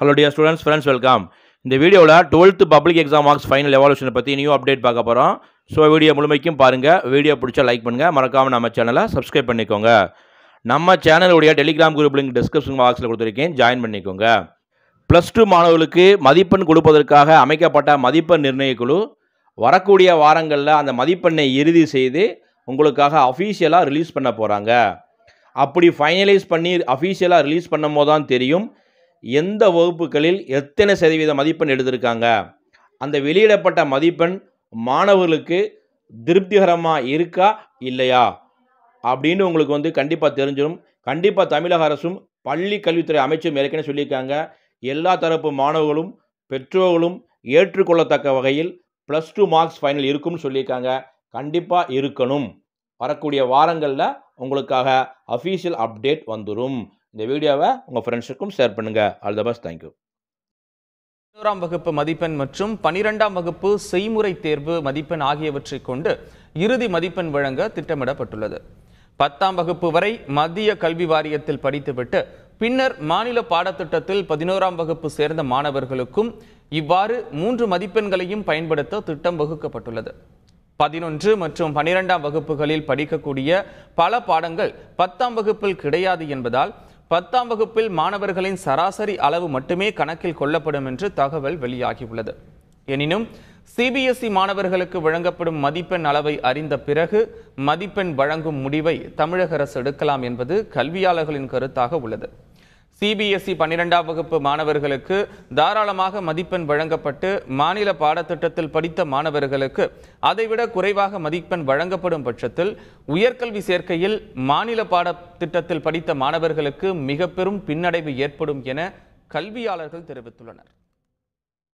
hello dear students friends welcome இந்த வீடியோவில் twelfth public exam marks final எவாலுஷனை பற்றி நியூ அப்டேட் பார்க்க போகிறோம் ஸோ வீடியோ முழுமைக்கும் பாருங்கள் வீடியோ பிடிச்சா லைக் பண்ணுங்கள் மறக்காமல் நம்ம சேனலை சப்ஸ்கிரைப் பண்ணிக்கோங்க நம்ம சேனலுடைய டெலிகிராம் குரூப் லிங்க் டிஸ்கிரிப்ஷன் பாக்ஸில் கொடுத்துருக்கேன் ஜாயின் பண்ணிக்கோங்க ப்ளஸ் டூ மாணவர்களுக்கு மதிப்பெண் கொடுப்பதற்காக அமைக்கப்பட்ட மதிப்பெண் நிர்ணய குழு வரக்கூடிய வாரங்களில் அந்த மதிப்பெண்ணை இறுதி செய்து உங்களுக்காக அஃபீஷியலாக ரிலீஸ் பண்ண போகிறாங்க அப்படி ஃபைனலைஸ் பண்ணி அஃபீஷியலாக ரிலீஸ் பண்ணும் போது தான் தெரியும் எந்த வகுப்புகளில் எத்தனை சதவீத மதிப்பெண் எடுத்திருக்காங்க அந்த வெளியிடப்பட்ட மதிப்பெண் மாணவர்களுக்கு திருப்திகரமாக இருக்கா இல்லையா அப்படின்னு உங்களுக்கு வந்து கண்டிப்பாக தெரிஞ்சிடும் கண்டிப்பாக தமிழக அரசும் பள்ளி கல்வித்துறை அமைச்சரும் ஏற்கனவே சொல்லியிருக்காங்க எல்லா தரப்பு மாணவர்களும் பெற்றோர்களும் ஏற்றுக்கொள்ளத்தக்க வகையில் ப்ளஸ் டூ மார்க்ஸ் ஃபைனல் இருக்கும்னு சொல்லியிருக்காங்க கண்டிப்பாக இருக்கணும் வரக்கூடிய வாரங்களில் உங்களுக்காக அஃபீஷியல் அப்டேட் வந்துடும் இந்த வீடியோவை உங்கள் ஃப்ரெண்ட்ஸுக்கும் ஷேர் பண்ணுங்கள் ஆல் த பெஸ்ட் தேங்க்யூ பதினோராம் வகுப்பு மதிப்பெண் மற்றும் பனிரெண்டாம் வகுப்பு செய்முறை தேர்வு மதிப்பெண் ஆகியவற்றை கொண்டு இறுதி மதிப்பெண் வழங்க திட்டமிடப்பட்டுள்ளது பத்தாம் வகுப்பு வரை மத்திய கல்வி வாரியத்தில் படித்துவிட்டு பின்னர் மாநில பாடத்திட்டத்தில் பதினோராம் வகுப்பு சேர்ந்த மாணவர்களுக்கும் இவ்வாறு மூன்று மதிப்பெண்களையும் பயன்படுத்த திட்டம் வகுக்கப்பட்டுள்ளது பதினொன்று மற்றும் பனிரெண்டாம் வகுப்புகளில் படிக்கக்கூடிய பல பாடங்கள் பத்தாம் வகுப்பில் கிடையாது என்பதால் பத்தாம் வகுப்பில் மாணவர்களின் சராசரி அளவு மட்டுமே கணக்கில் கொள்ளப்படும் என்று தகவல் வெளியாகியுள்ளது எனினும் சிபிஎஸ்இ e மாணவர்களுக்கு வழங்கப்படும் மதிப்பெண் அளவை அறிந்த பிறகு மதிப்பெண் வழங்கும் முடிவை தமிழக அரசு எடுக்கலாம் என்பது கல்வியாளர்களின் கருத்தாக உள்ளது சிபிஎஸ்இ e பன்னிரெண்டாம் வகுப்பு மாணவர்களுக்கு தாராளமாக மதிப்பெண் வழங்கப்பட்டு மாநில பாடத்திட்டத்தில் படித்த மாணவர்களுக்கு அதைவிட குறைவாக மதிப்பெண் வழங்கப்படும் பட்சத்தில் உயர்கல்வி சேர்க்கையில் மாநில பாடத்திட்டத்தில் படித்த மாணவர்களுக்கு மிக பெரும் பின்னடைவு ஏற்படும் என கல்வியாளர்கள் தெரிவித்துள்ளனர்